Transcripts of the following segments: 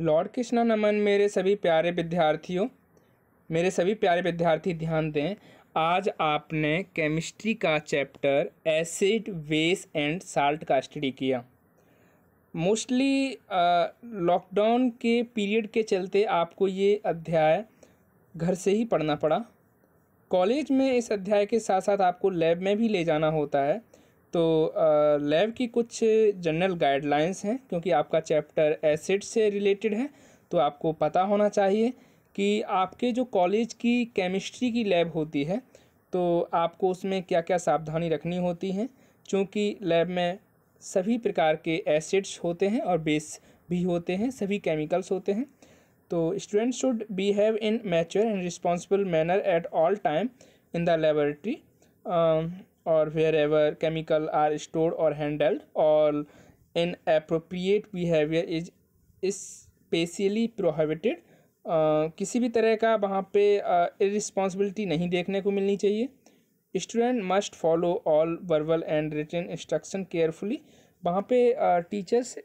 Lord Krishna नमन मेरे सभी प्यारे विद्यार्थियों मेरे सभी प्यारे विद्यार्थी ध्यान दें आज आपने केमिस्ट्री का chapter acid base and salt का स्टडी किया मोस्टली लॉकडाउन के पीरियड के चलते आपको ये अध्याय घर से ही पढ़ना पड़ा कॉलेज में इस अध्याय के साथ साथ आपको लैब में भी ले जाना होता है तो लैब की कुछ जनरल गाइडलाइंस हैं क्योंकि आपका चैप्टर एसिड से रिलेटेड है तो आपको पता होना चाहिए कि आपके जो कॉलेज की केमिस्ट्री की लैब होती है तो आपको उसमें क्या क्या सावधानी रखनी होती है क्योंकि लैब में सभी प्रकार के एसिड्स होते हैं और बेस भी होते हैं सभी केमिकल्स होते हैं तो student should behave in mature and responsible manner at all time in the laboratory और wherever chemical are store और हैंडल्ड और in behavior behaviour is prohibited Uh, किसी भी तरह का वहाँ पे इरिस्पॉन्सिबिलिटी uh, नहीं देखने को मिलनी चाहिए student must follow all verbal and written instruction carefully वहाँ पे टीचर्स uh,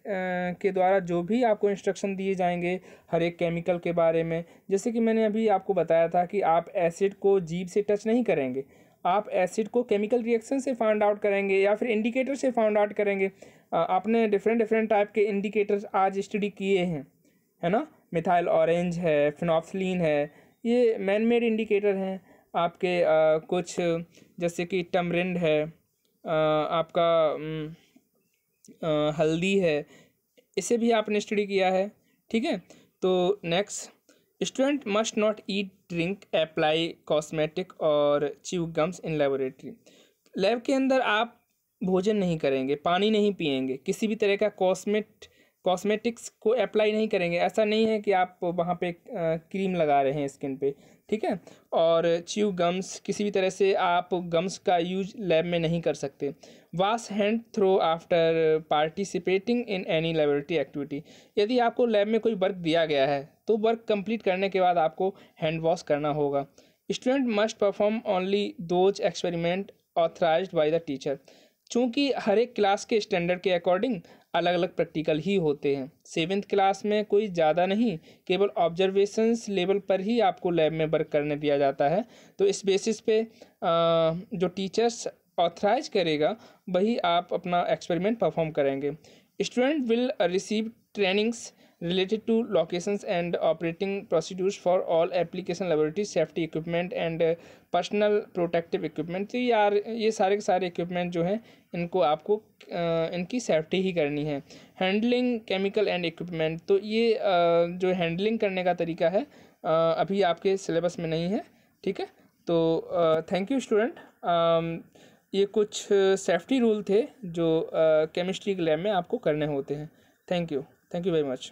के द्वारा जो भी आपको इंस्ट्रक्शन दिए जाएंगे हर एक केमिकल के बारे में जैसे कि मैंने अभी आपको बताया था कि आप एसिड को जीप से टच नहीं करेंगे आप एसिड को केमिकल रिएक्शन से फाउंड आउट करेंगे या फिर इंडिकेटर से फाउंड आउट करेंगे आपने डिफरेंट डिफरेंट टाइप के इंडिकेटर्स आज स्टडी किए हैं है ना मिथाइल ऑरेंज है फिनॉफ्सलिन है ये मैन मेड इंडिकेटर हैं आपके आ, कुछ जैसे कि टमरिंड है आ, आपका आ, हल्दी है इसे भी आपने स्टडी किया है ठीक है तो next student must not eat drink apply cosmetic और chew gums in laboratory lab के अंदर आप भोजन नहीं करेंगे पानी नहीं पिएंगे किसी भी तरह का कॉस्मेट कॉस्मेटिक्स को अप्लाई नहीं करेंगे ऐसा नहीं है कि आप वहाँ पे क्रीम लगा रहे हैं स्किन पे ठीक है और च्यू गम्स किसी भी तरह से आप गम्स का यूज लैब में नहीं कर सकते wash hand through after participating in any laboratory activity यदि आपको लैब में कोई वर्क दिया गया है तो वर्क कंप्लीट करने के बाद आपको हैंड वॉश करना होगा student must perform only those experiment authorise by the teacher चूँकि हर एक क्लास के स्टैंडर्ड के अकॉर्डिंग अलग अलग प्रैक्टिकल ही होते हैं सेवेंथ क्लास में कोई ज़्यादा नहीं केवल ऑब्जर्वेशंस लेवल पर ही आपको लैब में वर्क करने दिया जाता है तो इस बेसिस पे जो टीचर्स ऑथराइज करेगा वही आप अपना एक्सपेरिमेंट परफॉर्म करेंगे student will receive trainings related to locations and operating procedures for all application laboratory safety equipment and personal protective equipment तो यार ये सारे के सारे equipment जो हैं इनको आपको इनकी safety ही करनी है handling chemical and equipment तो ये जो handling करने का तरीका है अभी आपके syllabus में नहीं है ठीक है तो thank you student ये कुछ सेफ्टी रूल थे जो केमिस्ट्री के लैब में आपको करने होते हैं thank you thank you very much